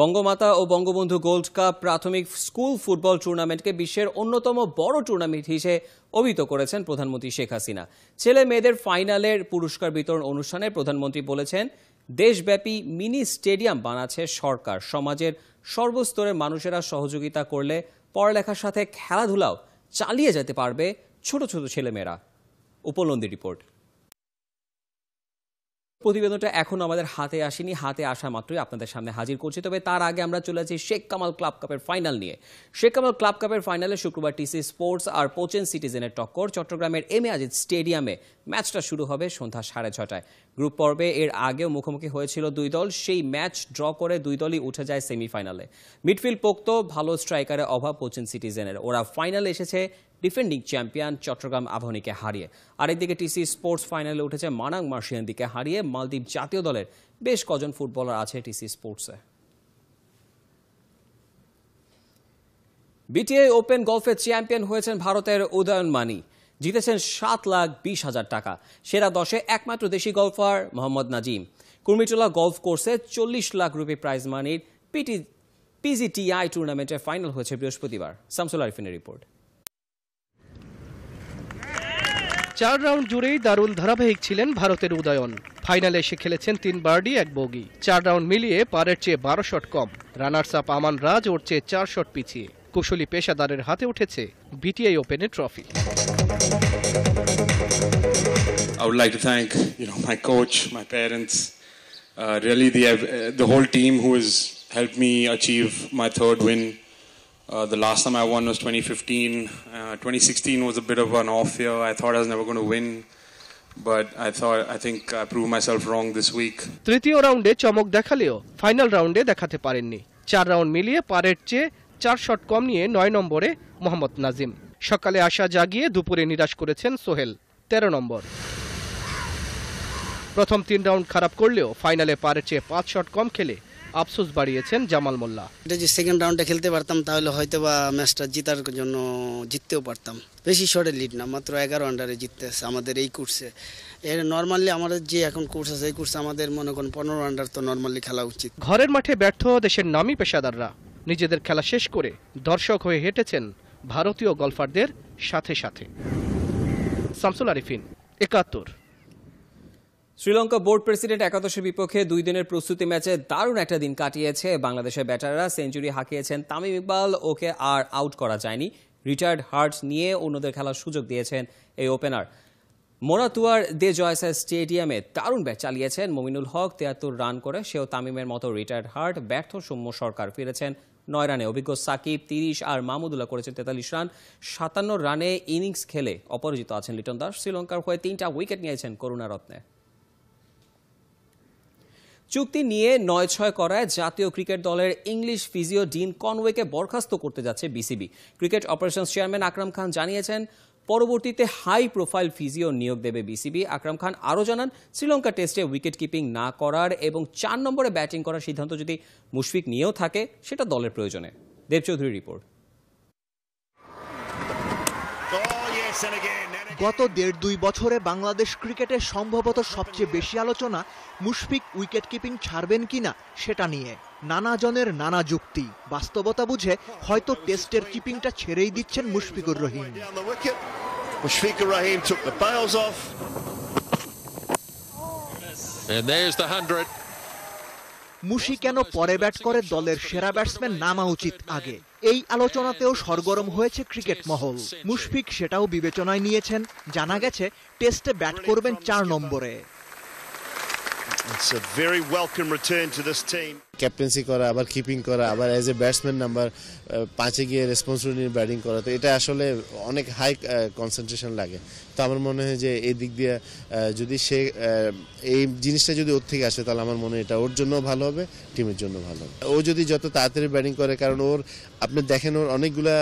বঙ্গমাতা ও Bangabandhu gold cup প্রাথমিক school football টুর্নামেন্টকে বিশ্বের অন্যতম বড় টুর্নামেন্ট হিসেবে অভিহিত করেছেন প্রধানমন্ত্রী শেখ হাসিনা ছেলে মেয়েদের ফাইনালের পুরস্কার বিতরণ অনুষ্ঠানে প্রধানমন্ত্রী বলেছেন দেশব্যাপী মিনি স্টেডিয়াম বানাচ্ছে সরকার সমাজের সর্বস্তরের মানুষেরা সহযোগিতা করলে পড়ালেখার সাথে খেলাধুলাও চালিয়ে যেতে পারবে ছোট ছোট ছেলেমেয়েরা উপলন্দি রিপোর্ট প্রতিবেদনটা এখন আমাদের হাতে আসেনি হাতে আসা মাত্রই আপনাদের সামনে হাজির করছি তবে তার আগে আমরা চলে আছি শেখ কামাল ক্লাব কাপের ফাইনাল নিয়ে শেখ কামাল ক্লাব কাপের ফাইনালে শুক্রবার টিসি স্পোর্টস আর পোচেন সিটিজেনের টক্কর চট্টগ্রামের এম এ আজিজ স্টেডিয়ামে ম্যাচটা শুরু হবে সন্ধ্যা সাড়ে ছটায় গ্রুপ পর্বে এর আগেও মুখোমুখি হয়েছিল দুই দল সেই ম্যাচ ড্র করে দুই দলই উঠে যায় সেমিফাইনালে মিডফিল্ড পোক্ত ভালো স্ট্রাইকারের অভাব পোচেন সিটিজেনের ওরা ফাইনালে এসেছে ডিফেন্ডিং চ্যাম্পিয়ন চট্টগ্রাম আবাহনীকে হারিয়ে আরেকদিকে টিসি স্পোর্টস ফাইনালে উঠেছে মানাং মার্শিয়ানদিকে হারিয়ে মালদ্বীপ জাতীয় দলের বেশ কজন ফুটবলার আছে টিসি স্পোর্টসে বিটিআই ওপেন গলফে চ্যাম্পিয়ন হয়েছেন ভারতের উদয়ন মানি জিতেছেন সাত লাখ বিশ হাজার টাকা সেরা দশে একমাত্র দেশি গলফার মোহাম্মদ নাজিম কুর্মিটোলা গলফ কোর্সে চল্লিশ লাখ রুপি প্রাইজ মানির পিটি পিজিটিআই টুর্নামেন্টের ফাইনাল হয়েছে বৃহস্পতিবার শামসুল আরিফিনের রিপোর্ট চার রাউন্ড জুড়েই দারুণ ধারাবাহিক ছিলেন ভারতের উদয়ন ফাইনালে এসে খেলেছেন তিন বার্ডি এক বগি চার রাউন্ড মিলিয়ে পারের চেয়ে বারো শট কম রানার্স আপ আমান রাজ ওর চেয়ে চার শট পিছিয়ে কুশলী পেশাদারের হাতে উঠেছে বিটিআই ওপেনের trophy I would like to thank you know my coach, my parents, uh, really the uh, the whole team who has helped me achieve my third win. Uh, the last time I won was 2015. Uh, 2016 was a bit of an off year. I thought I was never going to win. But I thought I think I proved myself wrong this week. তৃতীয় রাউন্ডে চমক দেখালেও final রাউন্ডে দেখাতে পারেননি চার round মিলিয়ে পারের চেয়ে চার শট কম নিয়ে নয় নম্বরে মোহাম্মদ নাজিম সকালে আশা জাগিয়ে দুপুরে নিরাশ করেছেন সোহেল তেরো নম্বর প্রথম তিন রাউন্ড খারাপ করলেও ফাইনালে পারের চেয়ে পাঁচ শট কম খেলে আফসোস বাড়িয়েছেন জামাল মোল্লা এটা যে সেকেন্ড রাউন্ডে খেলতে পারতাম তাহলে হয়তো বা ম্যাচটা জিতার জন্য জিততেও পারতাম বেশি শর্টের লিড না মাত্র এগারো আন্ডারে জিততেছে আমাদের এই কোর্সে এর নর্মালি আমাদের যে এখন কোর্স আছে এই কোর্সে আমাদের মনে করেন পনেরো আন্ডার তো নর্মালি খেলা উচিত ঘরের মাঠে ব্যর্থ দেশের নামী পেশাদাররা নিজেদের খেলা শেষ করে দর্শক হয়ে হেঁটেছেন ভারতীয় গলফারদের সাথে সাথে শামসুল আরিফিন একাত্তর শ্রীলঙ্কা বোর্ড প্রেসিডেন্ট একাদশের বিপক্ষে দুই দিনের প্রস্তুতি ম্যাচে দারুণ একটা দিন কাটিয়েছে বাংলাদেশের ব্যাটাররা সেঞ্চুরি হাঁকিয়েছেন তামিম ইকবাল ওকে আর আউট করা যায়নি রিটায়ার্ড হার্ট নিয়ে অন্যদের খেলার সুযোগ দিয়েছেন এই ওপেনার মোরাতুয়ার দে জয়সা স্টেডিয়ামে দারুণ ব্যাট চালিয়েছেন মমিনুল হক তেয়াত্তর রান করে সেও তামিমের মতো রিটায়ার্ড হার্ট ব্যর্থ সৌম্য সরকার ফিরেছেন নয় রানে অভিজ্ঞ সাকিব তিরিশ আর মাহমুদুল্লাহ করেছেন তেতাল্লিশ রান সাতান্ন রানে ইনিংস খেলে অপরাজিত আছেন লিটন দাস শ্রীলঙ্কার হয়ে তিনটা উইকেট নিয়েছেন করুণারত্নে চুক্তি নিয়ে নয় ছয় করায় জাতীয় ক্রিকেট দলের ইংলিশ ফিজিও ডিন কনওয়েকে বরখাস্ত করতে যাচ্ছে BCB cricket operations chairman Akram Khan জানিয়েছেন পরবর্তীতে হাই প্রোফাইল ফিজিও নিয়োগ দেবে বিসিবি আকরাম খান আরও জানান শ্রীলঙ্কা টেস্টে উইকেট কিপিং না করার এবং চার নম্বরে ব্যাটিং করার সিদ্ধান্ত যদি মুশফিক নিয়েও থাকে সেটা দলের প্রয়োজনে দেবচৌধুরীর রিপোর্ট oh, গত দেড় দুই বছরে বাংলাদেশ ক্রিকেটে সম্ভবত সবচেয়ে বেশি আলোচনা মুশফিক উইকেট কিপিং ছাড়বেন কিনা সেটা নিয়ে নানা জনের নানা যুক্তি বাস্তবতা বুঝে হয়তো টেস্টের কিপিংটা ছেড়েই দিচ্ছেন মুশফিকুর রহিম মুশি কেন পরে ব্যাট করে দলের সেরা ব্যাটসম্যান নামা উচিত আগে এই আলোচনাতেও সরগরম হয়েছে ক্রিকেট মহল মুশফিক সেটাও বিবেচনায় নিয়েছেন জানা গেছে টেস্টে ব্যাট করবেন চার নম্বরে It's a very welcome return to this team. Captaincy করা আবার কিপিং করা আবার অ্যাজ এ ব্যাটসম্যান নাম্বার পাঁচে গিয়ে রেসপন্সিবিলিটি নিয়ে ব্যাটিং করা তো এটা আসলে অনেক হাই কনসেন্ট্রেশন লাগে তো আমার মনে হয় যে এই দিক দিয়ে যদি সে এই জিনিসটা যদি ওর থেকে আসে তাহলে আমার মনে হয় এটা ওর জন্য ভালো হবে টিমের জন্য ভালো হবে ও যদি যত তাড়াতাড়ি ব্যাটিং করে কারণ ওর আপনি দেখেন ওর অনেকগুলা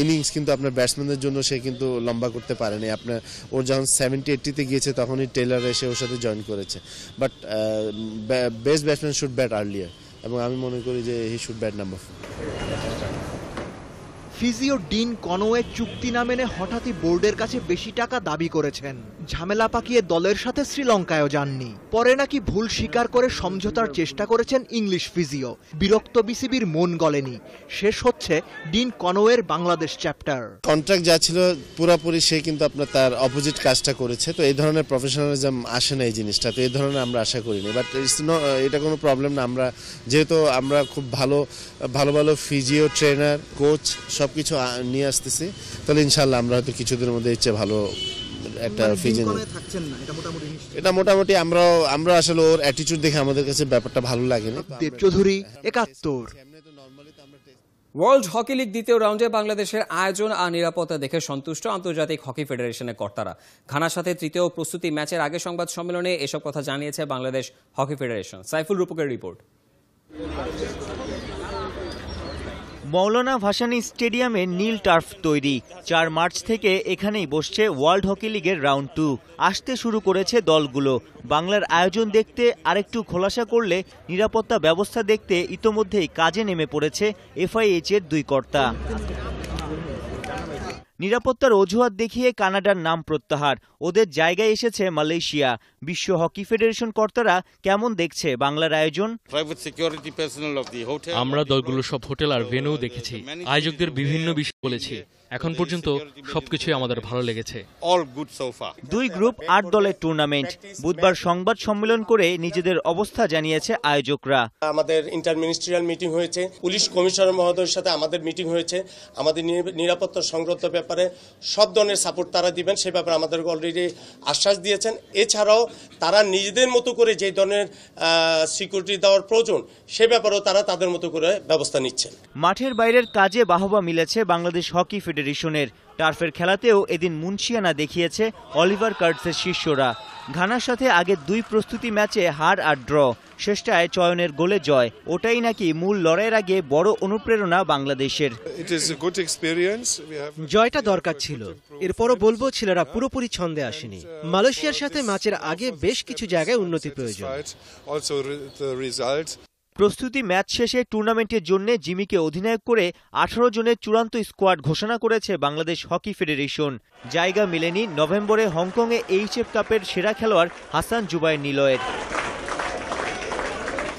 ইনিংস কিন্তু আপনার ব্যাটসম্যানদের জন্য সে কিন্তু লম্বা করতে পারেনি আপনার ওর যখন সেভেন্টি এইট্টিতে গিয়েছে তখনই টেলার এসে ওর সাথে জয়েন করেছে but best batsman should bat earlier এবং আমি মনে করি যে he should bat number four physio Dean Conway চুক্তি না মেনে হঠাৎই বোর্ডের কাছে বেশি টাকা দাবি করেছেন ঝামেলা পাকিয়ে দলের সাথে শ্রীলঙ্কায়ও যাননি পরে নাকি ভুল স্বীকার করে সমঝোতার চেষ্টা করেছেন ইংলিশ ফিজিও বিরক্ত বিসিবির মন গলেনি শেষ হচ্ছে ডিন কনওয়ের বাংলাদেশ চ্যাপ্টার কন্ট্রাক্ট যা ছিল পুরোপুরি সে কিন্তু আপনার তার অপোজিট কাজটা করেছে তো এই ধরনের প্রফেশনালিজম আসে না এই জিনিসটা তো এই ধরনের আমরা আশা করিনি বাট এটা কোনো প্রবলেম না আমরা যেহেতু আমরা খুব ভালো ভালো ভালো ফিজিও ট্রেনার কোচ সব কিছু নিয়ে আসতেছি তাহলে ইনশাল্লাহ আমরা হয়তো কিছুদিনের মধ্যে ইচ্ছে ভালো একটা ফিজিং মানে না এটা মোটামুটি এটা মোটামুটি আমরা আমরা আসলে ওর অ্যাটিটিউড দেখে আমাদের কাছে ব্যাপারটা ভালো লাগে না দেবচৌধুরী 71 ওয়ার্ল্ড হকি লিগ দ্বিতীয় রাউন্ডে বাংলাদেশের আয়োজন আর নিরাপত্তা দেখে সন্তুষ্ট আন্তর্জাতিক হকি ফেডারেশনের কর্তারা ঘানার সাথে তৃতীয় প্রস্তুতি ম্যাচের আগে সংবাদ সম্মেলনে এসব কথা জানিয়েছে বাংলাদেশ হকি ফেডারেশন সাইফুল রূপকের রিপোর্ট মৌলানা ভাসানী স্টেডিয়ামে নীল টার্ফ তৈরি চার মার্চ থেকে এখানেই বসছে ওয়ার্ল্ড হকি লিগের রাউন্ড টু আসতে শুরু করেছে দলগুলো বাংলার আয়োজন দেখতে আরেকটু খোলাসা করলে নিরাপত্তা ব্যবস্থা দেখতে ইতোমধ্যেই কাজে নেমে পড়েছে এফআইএইচ এর দুই কর্তা নিরাপত্তার অজুহাত দেখিয়ে কানাডার নাম প্রত্যাহার ওদের জায়গায় এসেছে মালয়েশিয়া বিশ্ব হকি ফেডারেশন কর্তারা কেমন দেখছে বাংলার আয়োজন আমরা দলগুলো সব হোটেল আর ভেন্যু দেখেছি আয়োজকদের বিভিন্ন বিষয় বলেছি এখন পর্যন্ত সবকিছুই আমাদের ভালো লেগেছে দুই গ্রুপ আট দলের টুর্নামেন্ট বুধবার সংবাদ সম্মেলন করে নিজেদের অবস্থা জানিয়েছে আয়োজকরা আমাদের ইন্টার মিনিস্ট্রিয়াল মিটিং হয়েছে পুলিশ কমিশনার মহোদয়ের সাথে আমাদের মিটিং হয়েছে আমাদের নিরাপত্তা সংক্রান্ত ব্যাপারে সব ধরনের সাপোর্ট তারা দিবেন সে ব্যাপারে আমাদেরকে অলরেডি আশ্বাস দিয়েছেন এছাড়াও তারা নিজেদের মতো করে যে ধরনের সিকিউরিটি দেওয়ার প্রয়োজন সে ব্যাপারেও তারা তাদের মতো করে ব্যবস্থা নিচ্ছেন মাঠের বাইরের কাজে বাহবা মিলেছে বাংলাদেশ হকি ফেডারেশন ফেডারেশনের টার্ফের খেলাতেও এদিন মুন্সিয়ানা দেখিয়েছে অলিভার কার্ডসের শিষ্যরা ঘানার সাথে আগে দুই প্রস্তুতি ম্যাচে হার আর ড্র শেষটায় চয়নের গোলে জয় ওটাই নাকি মূল লড়াইয়ের আগে বড় অনুপ্রেরণা বাংলাদেশের জয়টা দরকার ছিল এরপরও বলবো ছেলেরা পুরোপুরি ছন্দে আসেনি মালয়েশিয়ার সাথে ম্যাচের আগে বেশ কিছু জায়গায় উন্নতি প্রয়োজন প্রস্তুতি ম্যাচ শেষে টুর্নামেন্টের জন্য জিমিকে অধিনায়ক করে আঠারো জনের চূড়ান্ত স্কোয়াড ঘোষণা করেছে বাংলাদেশ হকি ফেডারেশন জায়গা মেলেনি নভেম্বরে হংকংয়ে এইচএফ কাপের সেরা খেলোয়াড় হাসান জুবাই নিলয়ের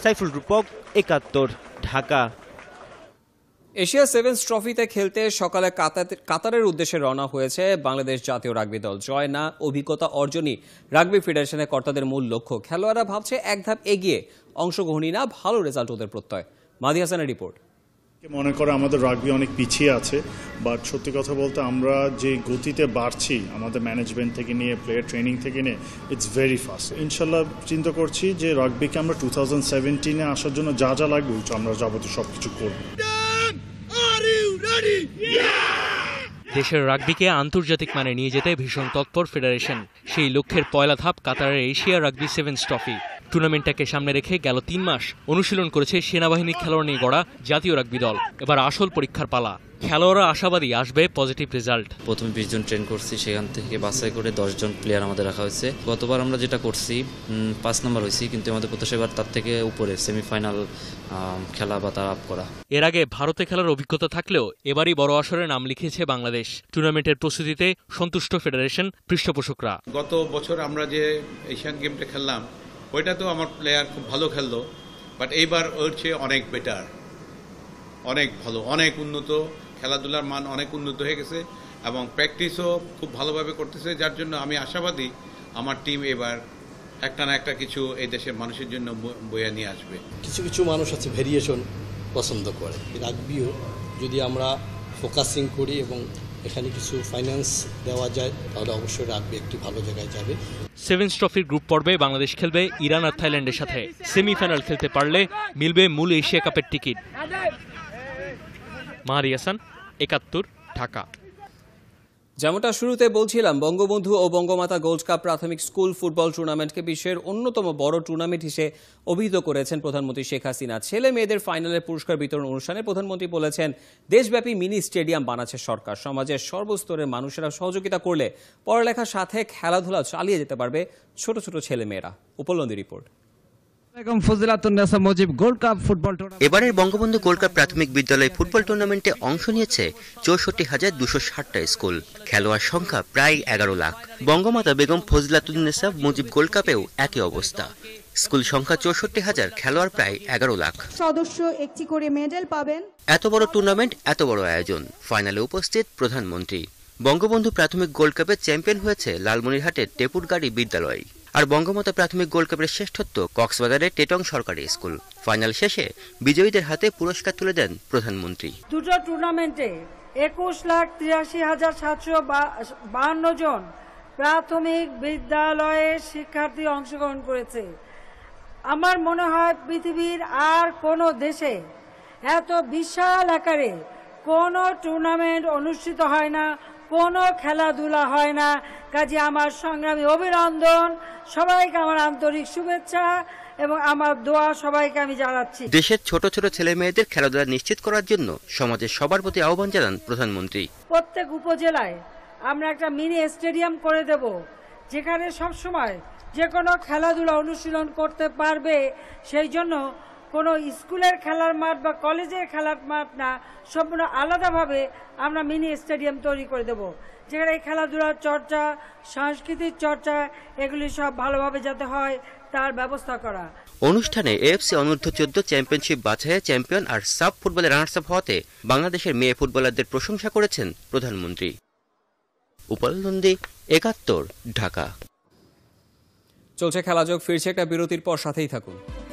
সাইফুল রূপক একাত্তর ঢাকা এশিয়া সেভেন্স ট্রফিতে খেলতে সকালে কাতারের উদ্দেশ্যে রওনা হয়েছে বাংলাদেশ জাতীয় রাগবি দল জয় না অভিজ্ঞতা অর্জনই রাগবি ফেডারেশনের কর্তাদের মূল লক্ষ্য খেলোয়াড়রা ভাবছে এক ধাপ এগিয়ে অংশগ্রহণই না ভালো রেজাল্ট ওদের প্রত্যয় মাদি হাসানের রিপোর্ট মনে করে আমাদের রাগবি অনেক পিছিয়ে আছে বাট সত্যি কথা বলতে আমরা যে গতিতে বাড়ছি আমাদের ম্যানেজমেন্ট থেকে নিয়ে প্লেয়ার ট্রেনিং থেকে নিয়ে ইটস ভেরি ফাস্ট ইনশাল্লাহ চিন্তা করছি যে রাগবিকে আমরা টু থাউজেন্ড সেভেন্টিনে আসার জন্য যা যা লাগবে আমরা যাবতীয় সব কিছু করবো দেশের রাগবিকে আন্তর্জাতিক মানে নিয়ে যেতে ভীষণ তৎপর ফেডারেশন সেই লক্ষ্যের পয়লা ধাপ কাতারের এশিয়া রাগবি সেভেন্স ট্রফি টুর্নামেন্টটাকে সামনে রেখে গেল তিন মাস অনুশীলন করেছে সেনাবাহিনীর খেলোয়াড় নিয়ে গড়া জাতীয় রাগবি দল এবার আসল পরীক্ষার পালা খেলোয়াড়রা আশাবাদী আসবে পজিটিভ রেজাল্ট প্রথমে বিশ জন ট্রেন করছি সেখান থেকে বাছাই করে দশজন প্লেয়ার আমাদের রাখা হয়েছে গতবার আমরা যেটা করছি পাঁচ নম্বর হয়েছি কিন্তু আমাদের প্রত্যাশা এবার তার থেকে উপরে সেমিফাইনাল খেলা বা তার আপ করা এর আগে ভারতে খেলার অভিজ্ঞতা থাকলেও এবারই বড় আসরে নাম লিখেছে বাংলাদেশ টুর্নামেন্টের প্রস্তুতিতে সন্তুষ্ট ফেডারেশন পৃষ্ঠপোষকরা গত বছর আমরা যে এশিয়ান গেমটা খেললাম ওইটা তো আমার প্লেয়ার খুব ভালো খেললো বাট এইবার ওর চেয়ে অনেক বেটার অনেক ভালো অনেক উন্নত খেলাধুলার মান অনেক উন্নত হয়ে গেছে এবং প্র্যাকটিসও খুব ভালোভাবে করতেছে যার জন্য আমি আশাবাদী আমার টিম এবার একটা না একটা কিছু এই দেশের মানুষের জন্য বয়ে নিয়ে আসবে কিছু কিছু মানুষ আছে ভেরিয়েশন পছন্দ করে রাগবিও যদি আমরা ফোকাসিং করি এবং এখানে কিছু ফাইন্যান্স দেওয়া যায় তাহলে অবশ্যই রাগবি একটি ভালো জায়গায় যাবে সেভেন্স ট্রফির গ্রুপ পর্বে বাংলাদেশ খেলবে ইরান আর থাইল্যান্ডের সাথে সেমিফাইনাল খেলতে পারলে মিলবে মূল এশিয়া কাপের টিকিট মাহাদি হাসান একাত্তর ঢাকা যেমনটা শুরুতে বলছিলাম বঙ্গবন্ধু ও বঙ্গমাতা গোল্ড কাপ প্রাথমিক স্কুল ফুটবল টুর্নামেন্টকে বিশ্বের অন্যতম বড় টুর্নামেন্ট হিসেবে অভিহিত করেছেন প্রধানমন্ত্রী শেখ হাসিনা ছেলে মেয়েদের ফাইনালে পুরস্কার বিতরণ অনুষ্ঠানে প্রধানমন্ত্রী বলেছেন দেশব্যাপী মিনি স্টেডিয়াম বানাচ্ছে সরকার সমাজের সর্বস্তরের মানুষেরা সহযোগিতা করলে পড়ালেখার সাথে খেলাধুলা চালিয়ে যেতে পারবে ছোট ছোট ছেলেমেয়েরা উপলন্দি report Mujib gold cup football এবারের বঙ্গবন্ধু গোল্ড কাপ প্রাথমিক বিদ্যালয় ফুটবল টুর্নামেন্টে অংশ নিয়েছে চৌষট্টি হাজার দুশো ষাটটা স্কুল খেলোয়াড় সংখ্যা প্রায় এগারো লাখ বঙ্গমাতা বেগম ফজিলাতুন্নেসা মুজিব গোল্ড কাপেও একই অবস্থা স্কুল সংখ্যা চৌষট্টি হাজার খেলোয়াড় প্রায় এগারো লাখ সদস্য একটি করে মেডেল পাবেন এত বড় টুর্নামেন্ট এত বড় আয়োজন ফাইনালে উপস্থিত প্রধানমন্ত্রী বঙ্গবন্ধু প্রাথমিক গোল্ড কাপের চ্যাম্পিয়ন হয়েছে লালমনিরহাটের টেপুরগাড়ি বিদ্যালয় আর বঙ্গমাতা প্রাথমিক গোলকাপের শ্রেষ্ঠত্ব কক্সবাজারের টেটং সরকারি স্কুল ফাইনাল শেষে বিজয়ীদের হাতে পুরস্কার তুলে দেন প্রধানমন্ত্রী দুটো টুর্নামেন্টে একুশ লাখ তিরাশি হাজার সাতশো বাহান্ন জন প্রাথমিক বিদ্যালয়ের শিক্ষার্থী অংশগ্রহণ করেছে আমার মনে হয় পৃথিবীর আর কোনো দেশে এত বিশাল আকারে কোনো টুর্নামেন্ট অনুষ্ঠিত হয় না কোনো খেলাধুলা হয় না কাজে আমার সংগ্রামী অভিনন্দন সবাইকে আমার আন্তরিক শুভেচ্ছা এবং আমার দোয়া সবাইকে আমি জানাচ্ছি দেশের ছোট ছোট ছেলে মেয়েদের খেলাধুলা নিশ্চিত করার জন্য সমাজের সবার প্রতি আহ্বান জানান প্রধানমন্ত্রী প্রত্যেক উপজেলায় আমরা একটা মিনি স্টেডিয়াম করে দেব যেখানে সব সময় যে কোনো খেলাধুলা অনুশীলন করতে পারবে সেই জন্য কোনো স্কুলের খেলার মাঠ বা কলেজের খেলার মাঠ না সম্পূর্ণ আলাদাভাবে আমরা মিনি স্টেডিয়াম তৈরি করে দেব যেখানে এই খেলাধুলার চর্চা সাংস্কৃতিক চর্চা এগুলি সব ভালোভাবে যাতে হয় তার ব্যবস্থা করা অনুষ্ঠানে এএফসি অনূর্ধ্ব চোদ্দ চ্যাম্পিয়নশিপ বাছাইয়ে চ্যাম্পিয়ন আর সাব ফুটবলের রানার্স আপ হওয়াতে বাংলাদেশের মেয়ে ফুটবলারদের প্রশংসা করেছেন প্রধানমন্ত্রী উপলন্দী একাত্তর ঢাকা চলছে খেলাযোগ ফিরছে একটা বিরতির পর সাথেই থাকুন